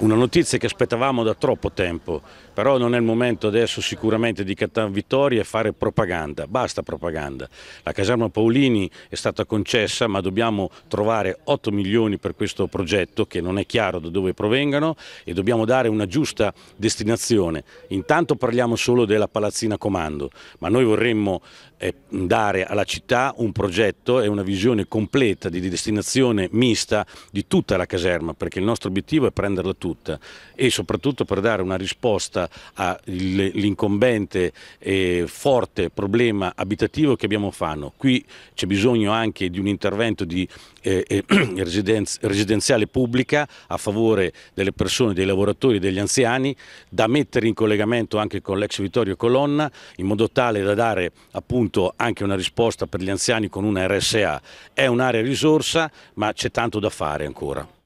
Una notizia che aspettavamo da troppo tempo, però non è il momento adesso sicuramente di cantare vittorie e fare propaganda, basta propaganda. La caserma Paolini è stata concessa ma dobbiamo trovare 8 milioni per questo progetto che non è chiaro da dove provengano e dobbiamo dare una giusta destinazione. Intanto parliamo solo della palazzina comando, ma noi vorremmo eh, dare alla città un progetto e una visione completa di destinazione mista di tutta la caserma perché il nostro obiettivo è prenderla tutta tutta e soprattutto per dare una risposta all'incombente e forte problema abitativo che abbiamo a Fano. Qui c'è bisogno anche di un intervento di eh, eh, residenziale pubblica a favore delle persone, dei lavoratori, e degli anziani, da mettere in collegamento anche con l'ex Vittorio Colonna in modo tale da dare appunto anche una risposta per gli anziani con una RSA. È un'area risorsa ma c'è tanto da fare ancora.